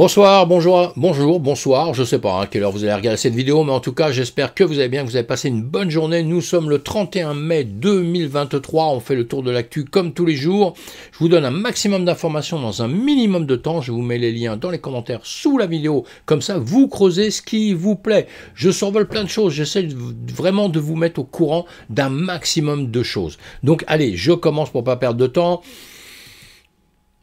Bonsoir, bonjour, bonjour, bonsoir, je sais pas à hein, quelle heure vous allez regarder cette vidéo, mais en tout cas j'espère que vous allez bien, que vous avez passé une bonne journée. Nous sommes le 31 mai 2023, on fait le tour de l'actu comme tous les jours. Je vous donne un maximum d'informations dans un minimum de temps, je vous mets les liens dans les commentaires sous la vidéo, comme ça vous creusez ce qui vous plaît. Je survole plein de choses, j'essaie vraiment de vous mettre au courant d'un maximum de choses. Donc allez, je commence pour pas perdre de temps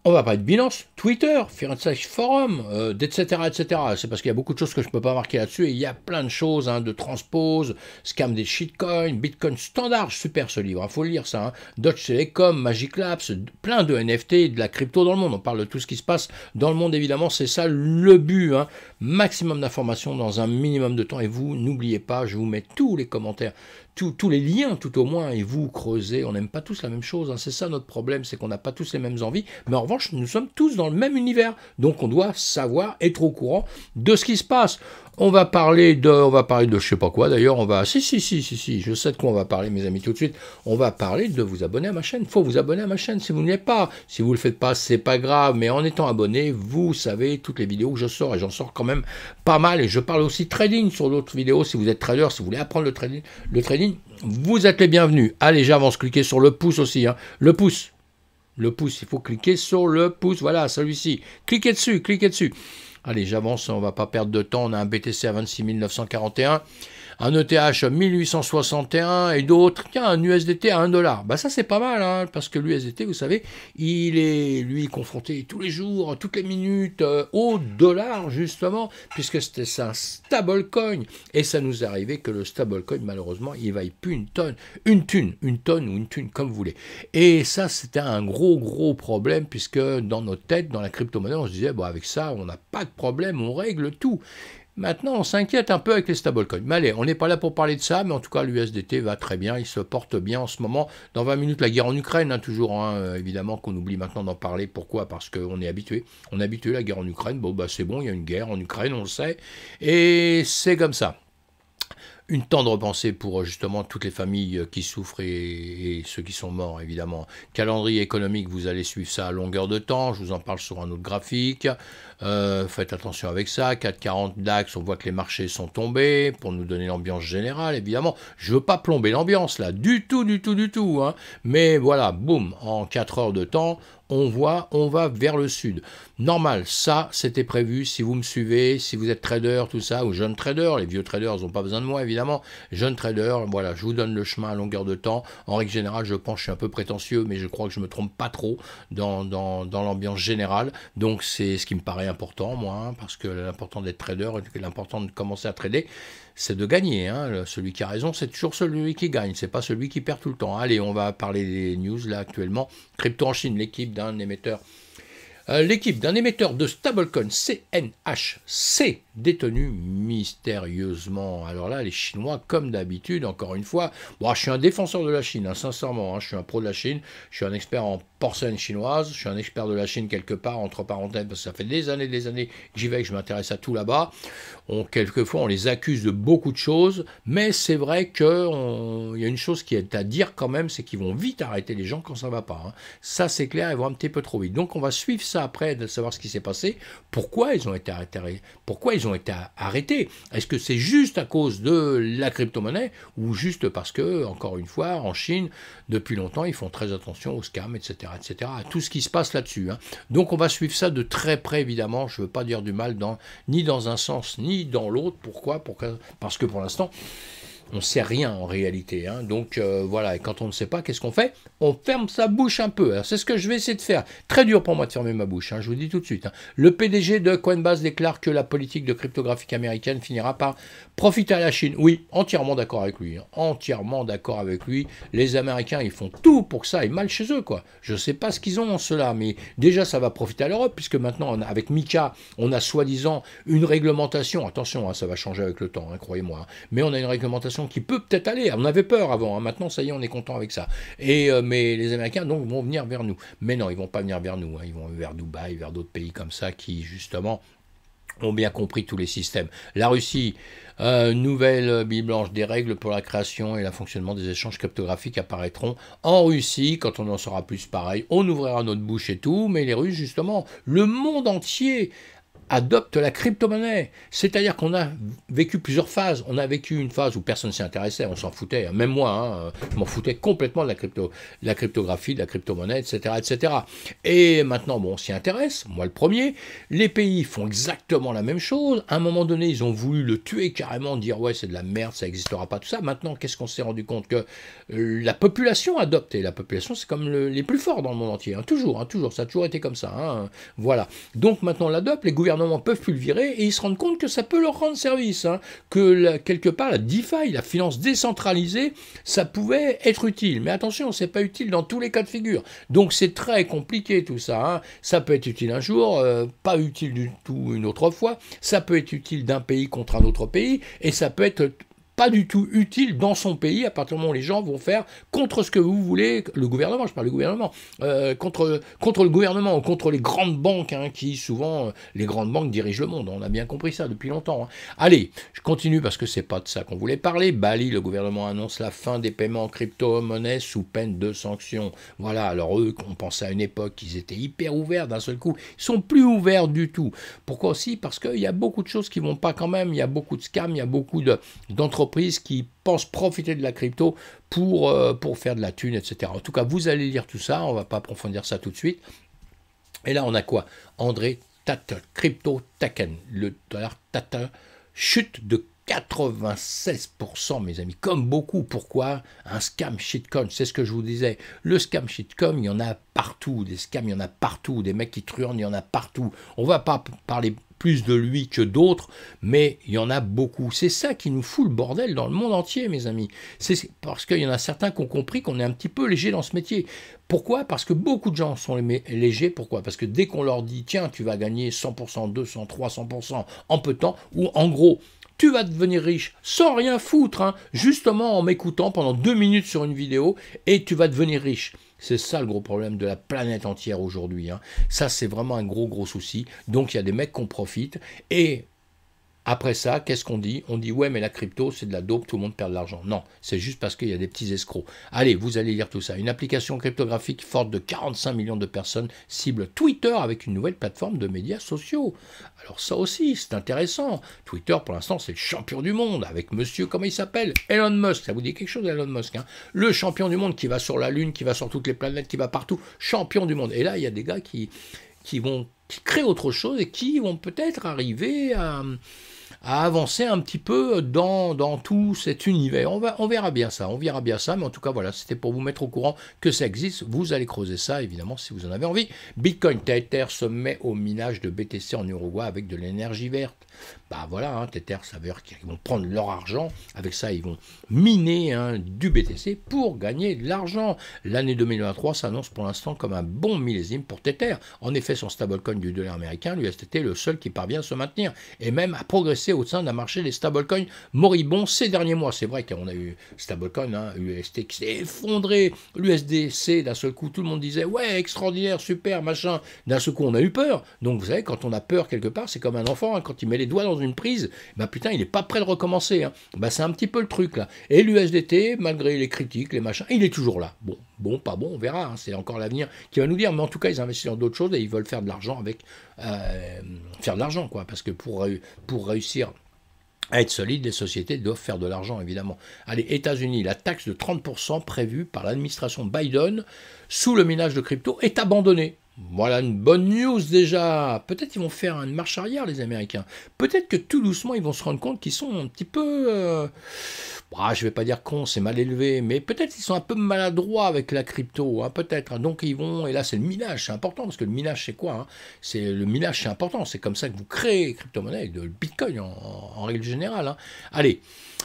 on va parler de Binance, Twitter, Firenze Forum, etc., euh, etc. C'est parce qu'il y a beaucoup de choses que je ne peux pas marquer là-dessus. Et il y a plein de choses, hein, de transpose, scam des shitcoins, Bitcoin standard, super ce livre, il hein, faut lire ça. Hein. Telecom, Magic Labs, plein de NFT, de la crypto dans le monde. On parle de tout ce qui se passe dans le monde, évidemment, c'est ça le but. Hein maximum d'informations dans un minimum de temps. Et vous, n'oubliez pas, je vous mets tous les commentaires, tous les liens tout au moins, et vous creusez. On n'aime pas tous la même chose, hein. c'est ça notre problème, c'est qu'on n'a pas tous les mêmes envies. Mais en revanche, nous sommes tous dans le même univers. Donc on doit savoir, être au courant de ce qui se passe. On va parler de, on va parler de je sais pas quoi d'ailleurs, on va, si, si, si, si, si, je sais de quoi on va parler mes amis tout de suite. On va parler de vous abonner à ma chaîne. Faut vous abonner à ma chaîne si vous ne l'êtes pas. Si vous le faites pas, c'est pas grave, mais en étant abonné, vous savez toutes les vidéos que je sors et j'en sors quand même pas mal. Et je parle aussi trading sur d'autres vidéos. Si vous êtes trader, si vous voulez apprendre le trading, le trading vous êtes les bienvenus. Allez, j'avance, cliquez sur le pouce aussi. Hein. Le pouce. Le pouce, il faut cliquer sur le pouce. Voilà, celui-ci. Cliquez dessus, cliquez dessus. Allez, j'avance, on va pas perdre de temps. On a un BTC à 26 941, un ETH à 1861 et d'autres. Tiens, un USDT à 1 dollar. Bah ça c'est pas mal, hein, parce que l'USDT, vous savez, il est lui confronté tous les jours, toutes les minutes euh, au dollar justement, puisque c'était un stablecoin. Et ça nous est arrivé que le stablecoin, malheureusement, il vaille plus une tonne, une thune, une tonne ou une thune, comme vous voulez. Et ça c'était un gros gros problème puisque dans nos têtes, dans la crypto-monnaie, on se disait bon avec ça, on n'a pas problème, on règle tout. Maintenant, on s'inquiète un peu avec les stablecoins. Mais allez, on n'est pas là pour parler de ça, mais en tout cas, l'USDT va très bien, il se porte bien en ce moment. Dans 20 minutes, la guerre en Ukraine, hein, toujours, hein, euh, évidemment, qu'on oublie maintenant d'en parler. Pourquoi Parce qu'on est habitué. On est habitué à la guerre en Ukraine. Bon, bah, c'est bon, il y a une guerre en Ukraine, on le sait. Et c'est comme ça. Une tendre pensée pour euh, justement toutes les familles euh, qui souffrent et, ceux qui sont morts, évidemment. Calendrier économique, vous allez suivre ça à longueur de temps. Je vous en parle sur un autre graphique. Euh, faites attention avec ça. 4,40 DAX, on voit que les marchés sont tombés pour nous donner l'ambiance générale, évidemment. Je veux pas plomber l'ambiance là, du tout, du tout, du tout. Hein. Mais voilà, boum, en 4 heures de temps, on voit, on va vers le sud. Normal, ça c'était prévu, si vous me suivez, si vous êtes trader, tout ça, ou jeune trader, les vieux traders n'ont pas besoin de moi évidemment, jeune trader, voilà, je vous donne le chemin à longueur de temps. En règle générale, je pense je suis un peu prétentieux, mais je crois que je me trompe pas trop dans, dans, l'ambiance générale, donc c'est ce qui me paraît important, moi, hein, parce que l'important d'être trader, l'important de commencer à trader, c'est de gagner. Hein. Celui qui a raison, c'est toujours celui qui gagne, c'est pas celui qui perd tout le temps. Allez, on va parler des news là actuellement. Crypto en Chine, l'équipe d'un émetteur. Euh, l'équipe d'un émetteur de stablecoin CNHC détenus mystérieusement. Alors là, les Chinois, comme d'habitude, encore une fois, bon, je suis un défenseur de la Chine, hein, sincèrement, hein, je suis un pro de la Chine, je suis un expert en porcelaine chinoise, je suis un expert de la Chine quelque part, entre parenthèses, parce que ça fait des années des années que j'y vais, que je m'intéresse à tout là-bas. On, quelquefois, on les accuse de beaucoup de choses, mais c'est vrai qu'il y a une chose qui est à dire quand même, c'est qu'ils vont vite arrêter les gens quand ça va pas. Hein. Ça, c'est clair, ils vont un petit peu trop vite. Donc, on va suivre ça après, de savoir ce qui s'est passé, pourquoi ils ont été arrêtés, pourquoi ils ont été arrêtés. Est-ce que c'est juste à cause de la crypto-monnaie ou juste parce que, encore une fois, en Chine, depuis longtemps, ils font très attention aux scams, etc., etc., à tout ce qui se passe là-dessus. Hein. Donc on va suivre ça de très près, évidemment. Je ne veux pas dire du mal dans, ni dans un sens ni dans l'autre. Pourquoi, Pourquoi Parce que pour l'instant, on ne sait rien en réalité. Hein. Donc euh, voilà, et quand on ne sait pas, qu'est-ce qu'on fait On ferme sa bouche un peu. c'est ce que je vais essayer de faire. Très dur pour moi de fermer ma bouche, hein, je vous le dis tout de suite. Hein. Le PDG de Coinbase déclare que la politique de cryptographie américaine finira par profiter à la Chine. Oui, entièrement d'accord avec lui. Entièrement d'accord avec lui. Les Américains, ils font tout pour que ça aille mal chez eux, quoi. Je ne sais pas ce qu'ils ont en cela, mais déjà ça va profiter à l'Europe, puisque maintenant, avec Mika, on a soi-disant une réglementation. Attention, ça va changer avec le temps, croyez-moi. Mais on a une réglementation qui peut peut-être aller. On avait peur avant, hein. maintenant ça y est, on est content avec ça. Et, euh, mais les Américains donc vont venir vers nous. Mais non, ils vont pas venir vers nous. Hein. Ils vont vers Dubaï, vers d'autres pays comme ça qui justement ont bien compris tous les systèmes. La Russie, euh, nouvelle bille blanche des règles pour la création et le fonctionnement des échanges cryptographiques apparaîtront en Russie. Quand on en saura plus pareil, on ouvrira notre bouche et tout. Mais les Russes, justement, le monde entier adopte la crypto-monnaie. C'est-à-dire qu'on a vécu plusieurs phases. On a vécu une phase où personne s'y intéressait, on s'en foutait, hein. même moi, hein, euh, je m'en foutais complètement de la, crypto, la cryptographie, de la crypto-monnaie, etc., etc. Et maintenant, bon, on s'y intéresse, moi le premier. Les pays font exactement la même chose. À un moment donné, ils ont voulu le tuer carrément, dire ouais, c'est de la merde, ça n'existera pas, tout ça. Maintenant, qu'est-ce qu'on s'est rendu compte Que euh, la population adopte, et la population, c'est comme les plus forts dans le monde entier, hein. toujours, toujours, ça a toujours été comme ça. Voilà. Donc maintenant, l'adopte, les gouvernements gouvernements peuvent plus le virer et ils se rendent compte que ça peut leur rendre service, hein. que quelque part la DeFi, la finance décentralisée, ça pouvait être utile. Mais attention, c'est pas utile dans tous les cas de figure. Donc c'est très compliqué tout ça. Hein. Ça peut être utile un jour, euh, pas utile du tout une autre fois. Ça peut être utile d'un pays contre un autre pays et ça peut être pas du tout utile dans son pays à partir du moment où les gens vont faire contre ce que vous voulez, le gouvernement, je parle du gouvernement, euh, contre, contre le gouvernement, contre les grandes banques, hein, qui souvent, euh, les grandes banques dirigent le monde, on a bien compris ça depuis longtemps. Hein. Allez, je continue parce que c'est pas de ça qu'on voulait parler. Bali, le gouvernement annonce la fin des paiements en crypto-monnaie sous peine de sanctions. Voilà, alors eux, qu'on pensait à une époque qu'ils étaient hyper ouverts d'un seul coup, ils sont plus ouverts du tout. Pourquoi aussi Parce qu'il y a beaucoup de choses qui vont pas quand même, il y a beaucoup de scams, il y a beaucoup d'entreprises entreprises qui pensent profiter de la crypto pour, euh, pour faire de la thune, etc. En tout cas, vous allez lire tout ça, on va pas approfondir ça tout de suite. Et là, on a quoi André Tata, Crypto Taken, le dollar tata chute de 96%, mes amis, comme beaucoup. Pourquoi Un scam shitcoin, c'est ce que je vous disais. Le scam shitcoin, il y en a partout. Des scams, il y en a partout. Des mecs qui truandent, il y en a partout. On va pas parler plus de lui que d'autres, mais il y en a beaucoup. C'est ça qui nous fout le bordel dans le monde entier, mes amis. C'est parce qu'il y en a certains qui ont compris qu'on est un petit peu léger dans ce métier. Pourquoi Parce que beaucoup de gens sont légers. Pourquoi Parce que dès qu'on leur dit, tiens, tu vas gagner 100%, 200, 300% en peu de temps, ou en gros, tu vas devenir riche sans rien foutre, hein, justement en m'écoutant pendant deux minutes sur une vidéo, et tu vas devenir riche. C'est ça le gros problème de la planète entière aujourd'hui. Hein. Ça, c'est vraiment un gros, gros souci. Donc, il y a des mecs qu'on profite. Et après ça, qu'est-ce qu'on dit On dit ouais, mais la crypto, c'est de la dope, tout le monde perd de l'argent. Non, c'est juste parce qu'il y a des petits escrocs. Allez, vous allez lire tout ça. Une application cryptographique forte de 45 millions de personnes cible Twitter avec une nouvelle plateforme de médias sociaux. Alors ça aussi, c'est intéressant. Twitter, pour l'instant, c'est le champion du monde avec monsieur, comment il s'appelle Elon Musk. Ça vous dit quelque chose, Elon Musk hein Le champion du monde qui va sur la Lune, qui va sur toutes les planètes, qui va partout. Champion du monde. Et là, il y a des gars qui, qui vont qui créent autre chose et qui vont peut-être arriver à, à avancer un petit peu dans, tout cet univers. On, va, on verra bien ça, on verra bien ça, mais en tout cas voilà, c'était pour vous mettre au courant que ça existe. Vous allez creuser ça évidemment si vous en avez envie. Bitcoin Tether se met au minage de BTC en Uruguay avec de l'énergie verte. Bah voilà, hein, Tether, ça veut dire qu'ils vont prendre leur argent, avec ça ils vont miner hein, du BTC pour gagner de l'argent. L'année 2023 s'annonce pour l'instant comme un bon millésime pour Tether. En effet, son stablecoin du dollar américain, l'USTT, est le seul qui parvient à se maintenir et même à progresser au sein d'un marché des stablecoins moribonds ces derniers mois. C'est vrai qu'on a eu stablecoin, hein, UST qui s'est effondré, l'USDC d'un seul coup, tout le monde disait ouais, extraordinaire, super, machin. D'un seul coup, on a eu peur. Donc vous savez, quand on a peur quelque part, c'est comme un enfant, hein, quand il met les doigts dans une prise, bah putain, il n'est pas prêt de recommencer. Hein. Bah c'est un petit peu le truc là. Et l'USDT, malgré les critiques, les machins, il est toujours là. Bon, bon, pas bon, on verra. Hein. C'est encore l'avenir qui va nous dire. Mais en tout cas, ils investissent dans d'autres choses et ils veulent faire de l'argent avec euh, faire de l'argent, quoi. Parce que pour, pour réussir à être solide, les sociétés doivent faire de l'argent, évidemment. Allez, États-Unis, la taxe de 30% prévue par l'administration Biden sous le minage de crypto est abandonnée. Voilà une bonne news déjà. Peut-être ils vont faire une marche arrière, les Américains. Peut-être que tout doucement, ils vont se rendre compte qu'ils sont un petit peu... Euh, bah, je ne vais pas dire con, c'est mal élevé, mais peut-être qu'ils sont un peu maladroits avec la crypto, hein, peut-être. Hein. Donc ils vont... Et là, c'est le minage, c'est important, parce que le minage, c'est quoi hein? C'est Le minage, c'est important. C'est comme ça que vous créez crypto-monnaies, de bitcoin en, règle générale. Hein. Allez,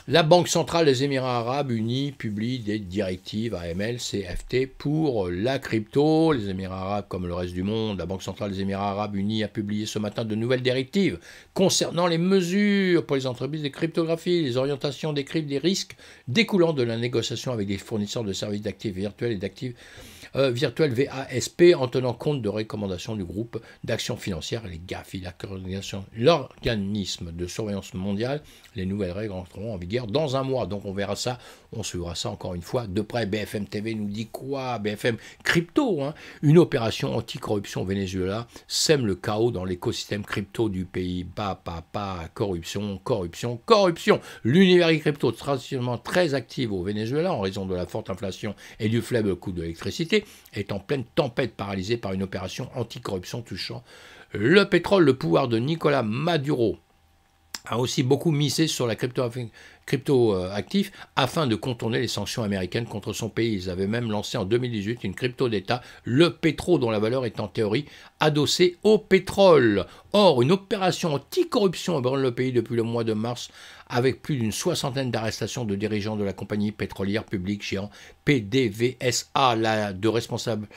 la Banque centrale des Émirats arabes unis publie des directives AML, CFT pour la crypto, les Émirats arabes comme le du monde, la Banque centrale des Émirats arabes unis a publié ce matin de nouvelles directives concernant les mesures pour les entreprises de cryptographie, les orientations des cryptes, des risques découlant de la négociation avec des fournisseurs de services d'actifs virtuels et d'actifs euh, virtuels VASP en tenant compte de recommandations du groupe d'action financière les GAFI, l'organisme de surveillance mondiale. Les nouvelles règles entreront en vigueur dans un mois, donc on verra ça on suivra ça encore une fois de près. BFM TV nous dit quoi BFM crypto, hein. une opération anticorruption au Venezuela sème le chaos dans l'écosystème crypto du pays. Papa, pas, pas, corruption, corruption, corruption. L'univers crypto traditionnellement très actif au Venezuela en raison de la forte inflation et du faible coût de l'électricité est en pleine tempête paralysée par une opération anticorruption touchant le pétrole, le pouvoir de Nicolas Maduro a aussi beaucoup misé sur la crypto-actif euh, afin de contourner les sanctions américaines contre son pays. Ils avaient même lancé en 2018 une crypto d'État, le pétro, dont la valeur est en théorie adossée au pétrole. Or, une opération anticorruption brûlé le pays depuis le mois de mars avec plus d'une soixantaine d'arrestations de dirigeants de la compagnie pétrolière publique géant PDVSA, la, de responsables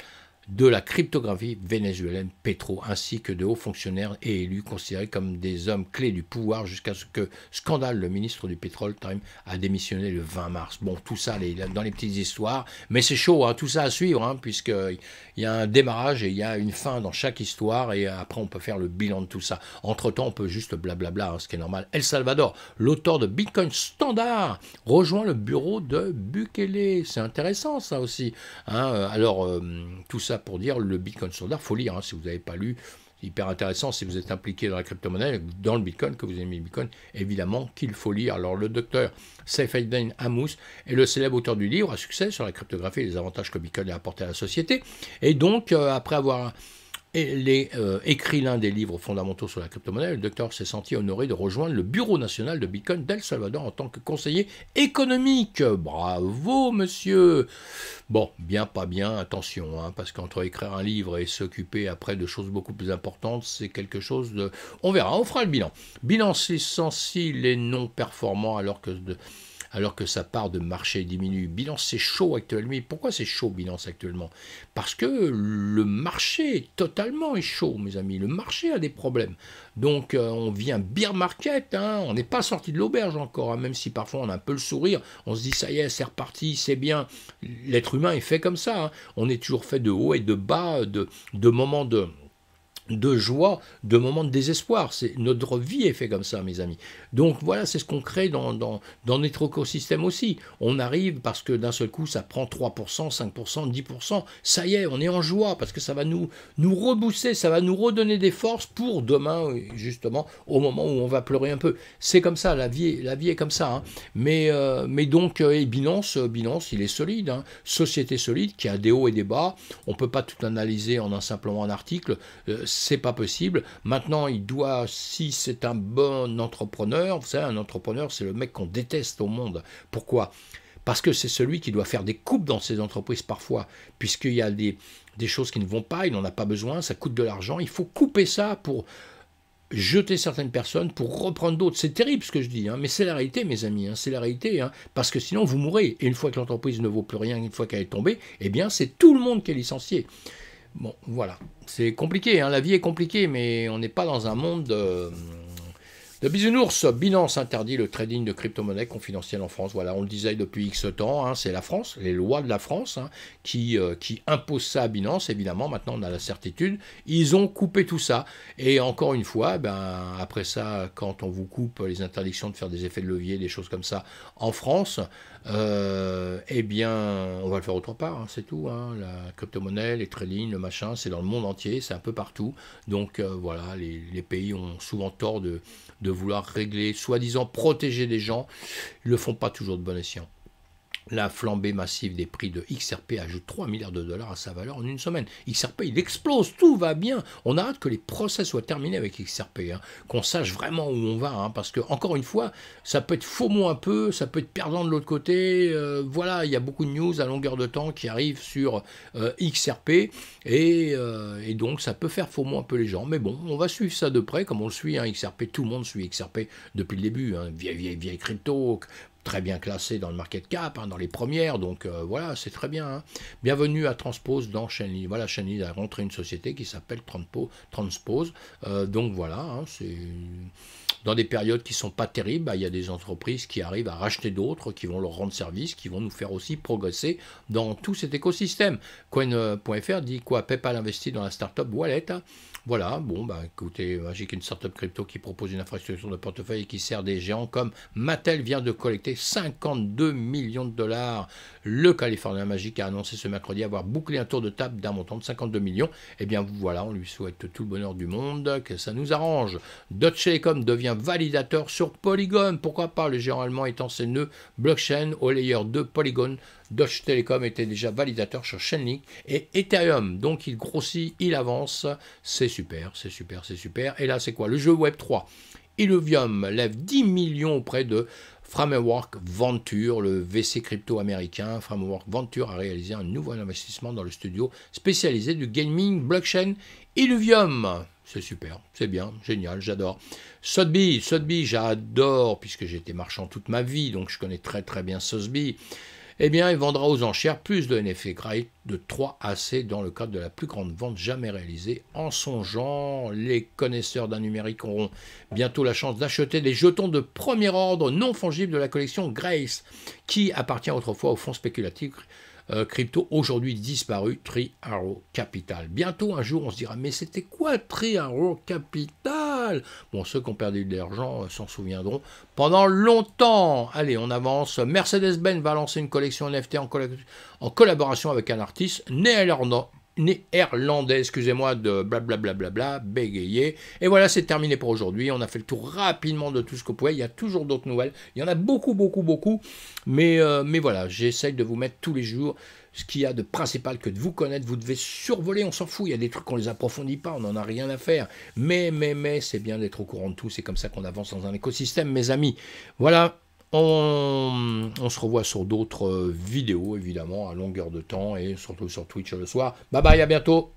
de la cryptographie vénézuélienne Petro, ainsi que de hauts fonctionnaires et élus considérés comme des hommes clés du pouvoir jusqu'à ce que, scandale, le ministre du pétrole, Time, a démissionné le 20 mars. Bon, tout ça les, dans les petites histoires, mais c'est chaud, hein, tout ça à suivre, hein, puisqu'il y a un démarrage et il y a une fin dans chaque histoire, et après on peut faire le bilan de tout ça. Entre-temps, on peut juste blablabla, hein, ce qui est normal. El Salvador, l'auteur de Bitcoin Standard, rejoint le bureau de Bukele. C'est intéressant ça aussi. Euh, alors, euh, tout ça pour dire le Bitcoin standard, faut lire. Hein, si vous n'avez pas lu, hyper intéressant si vous êtes impliqué dans la crypto-monnaie, dans le Bitcoin, que vous aimez le Bitcoin, évidemment qu'il faut lire. Alors le docteur Saif Amous est le célèbre auteur du livre à succès sur la cryptographie et les avantages que Bitcoin a apporté à la société. Et donc, euh, après avoir les, euh, écrit l'un des livres fondamentaux sur la crypto-monnaie, le docteur s'est senti honoré de rejoindre le Bureau national de Bitcoin d'El Salvador en tant que conseiller économique. Bravo, monsieur Bon, bien, pas bien, attention, hein, parce qu'entre écrire un livre et s'occuper après de choses beaucoup plus importantes, c'est quelque chose de... On verra, on fera le bilan. Bilan, c'est sans et les non-performants, alors que... De alors que sa part de marché diminue. bilan c'est chaud actuellement. Pourquoi c'est chaud bilan actuellement Parce que le marché totalement est chaud, mes amis. Le marché a des problèmes. Donc euh, on vient beer market, hein. on n'est pas sorti de l'auberge encore, hein, même si parfois on a un peu le sourire, on se dit ça y est, c'est reparti, c'est bien. L'être humain est fait comme ça. Hein. On est toujours fait de haut et de bas, de, de moments de de joie, de moments de désespoir. C'est notre vie est faite comme ça, mes amis. Donc voilà, c'est ce qu'on crée dans, notre écosystème aussi. On arrive parce que d'un seul coup, ça prend 3%, 5%, 10%. Ça y est, on est en joie parce que ça va nous, nous rebousser, ça va nous redonner des forces pour demain, justement, au moment où on va pleurer un peu. C'est comme ça, la vie, la vie est comme ça. Hein. Mais, euh, mais donc, euh, et Binance, euh, Binance, il est solide. Hein. Société solide qui a des hauts et des bas. On ne peut pas tout analyser en un simplement un article c'est pas possible. Maintenant, il doit, si c'est un bon entrepreneur, vous savez, un entrepreneur, c'est le mec qu'on déteste au monde. Pourquoi parce que c'est celui qui doit faire des coupes dans ses entreprises parfois, puisqu'il y a des, choses qui ne vont pas, il n'en a pas besoin, ça coûte de l'argent, il faut couper ça pour jeter certaines personnes pour reprendre d'autres. C'est terrible ce que je dis, hein, mais c'est la réalité, mes amis, hein, c'est la réalité, hein, parce que sinon vous mourrez. Et une fois que l'entreprise ne vaut plus rien, une fois qu'elle est tombée, eh bien c'est tout le monde qui est licencié. Bon, voilà. C'est compliqué, hein, la vie est compliquée, mais on n'est pas dans un monde... Euh, le bisounours, Binance interdit le trading de crypto-monnaies confidentielles en France. Voilà, on le disait depuis X temps, hein, c'est la France, les lois de la France hein, qui, euh, qui imposent ça à Binance. Évidemment, maintenant on a la certitude, ils ont coupé tout ça. Et encore une fois, ben, après ça, quand on vous coupe les interdictions de faire des effets de levier, des choses comme ça en France, euh, eh bien, on va le faire autre part, hein, c'est tout. La crypto-monnaie, les trading, le machin, c'est dans le monde entier, c'est un peu partout. Donc euh, voilà, les, pays ont souvent tort de vouloir régler, soi-disant protéger les gens, ils le font pas toujours de bon escient. La flambée massive des prix de XRP ajoute 3 milliards de dollars à sa valeur en une semaine. XRP, il explose, tout va bien. On arrête que les procès soient terminés avec XRP, hein. qu'on sache vraiment où on va, hein, parce que, encore une fois, ça peut être faux mot un peu, ça peut être perdant de l'autre côté. Euh, voilà, il y a beaucoup de news à longueur de temps qui arrivent sur euh, XRP, euh, et, donc ça peut faire faux mot un peu les gens. Mais bon, on va suivre ça de près, comme on le suit, hein. XRP, tout le monde suit XRP depuis le début, vieille crypto, très bien classé dans le market cap, hein, dans les premières, donc euh, voilà, c'est très bien. Hein. Bienvenue à Transpose dans Shenli. Voilà, Shenli a rentré une société qui s'appelle Transpose. Euh, donc voilà, hein, c'est dans des périodes qui sont pas terribles, bah, il y a des entreprises qui arrivent à racheter d'autres, qui vont leur rendre service, qui vont nous faire aussi progresser dans tout cet écosystème. Coin.fr dit quoi PayPal investit dans la startup Wallet. Voilà, bon, bah, écoutez, euh, j'ai qu'une startup crypto qui propose une infrastructure de portefeuille qui sert des géants comme Mattel vient de collecter 52 millions de dollars. Le California Magic a annoncé ce mercredi avoir bouclé un tour de table d'un montant de 52 millions. Eh bien voilà, on lui souhaite tout le bonheur du monde, que ça nous arrange. Doge Telecom devient validateur sur Polygon. Pourquoi pas Le géant étant ses nœuds blockchain au layer 2 Polygon. Deutsche Telecom était déjà validateur sur Chainlink et Ethereum. Donc il grossit, il avance. C'est super, c'est super, c'est super. Et là, c'est quoi Le jeu Web 3. Illuvium lève 10 millions auprès de Framework Venture, le VC crypto américain, Framework Venture a réalisé un nouveau investissement dans le studio spécialisé du gaming blockchain Illuvium. C'est super, c'est bien, génial, j'adore. Sotheby, Sotheby, j'adore puisque j'ai été marchand toute ma vie, donc je connais très très bien Sotheby eh bien, il vendra aux enchères plus de NFT Cry de 3 AC dans le cadre de la plus grande vente jamais réalisée en son genre. Les connaisseurs d'un numérique auront bientôt la chance d'acheter des jetons de premier ordre non fongibles de la collection Grace, qui appartient autrefois au fonds spéculatif euh, crypto aujourd'hui disparu, Tri Capital. Bientôt un jour on se dira mais c'était quoi Tri Capital Bon, ceux qui ont perdu de l'argent euh, s'en souviendront pendant longtemps. Allez, on avance. Mercedes-Benz va lancer une collection NFT en, collaboration avec un artiste néerlandais excusez-moi de blablabla, bla bégayé. Et voilà, c'est terminé pour aujourd'hui. On a fait le tour rapidement de tout ce qu'on pouvait, Il y a toujours d'autres nouvelles. Il y en a beaucoup, beaucoup, beaucoup. Mais, euh, mais voilà, j'essaye de vous mettre tous les jours ce qu'il y a de principal que de vous connaître, vous devez survoler, on s'en fout, il y a des trucs qu'on les approfondit pas, on n'en a rien à faire. Mais, mais, mais, c'est bien d'être au courant de tout, c'est comme ça qu'on avance dans un écosystème, mes amis. Voilà, on, on se revoit sur d'autres euh, vidéos, évidemment, à longueur de temps, et surtout sur Twitch le soir. Bye bye, à bientôt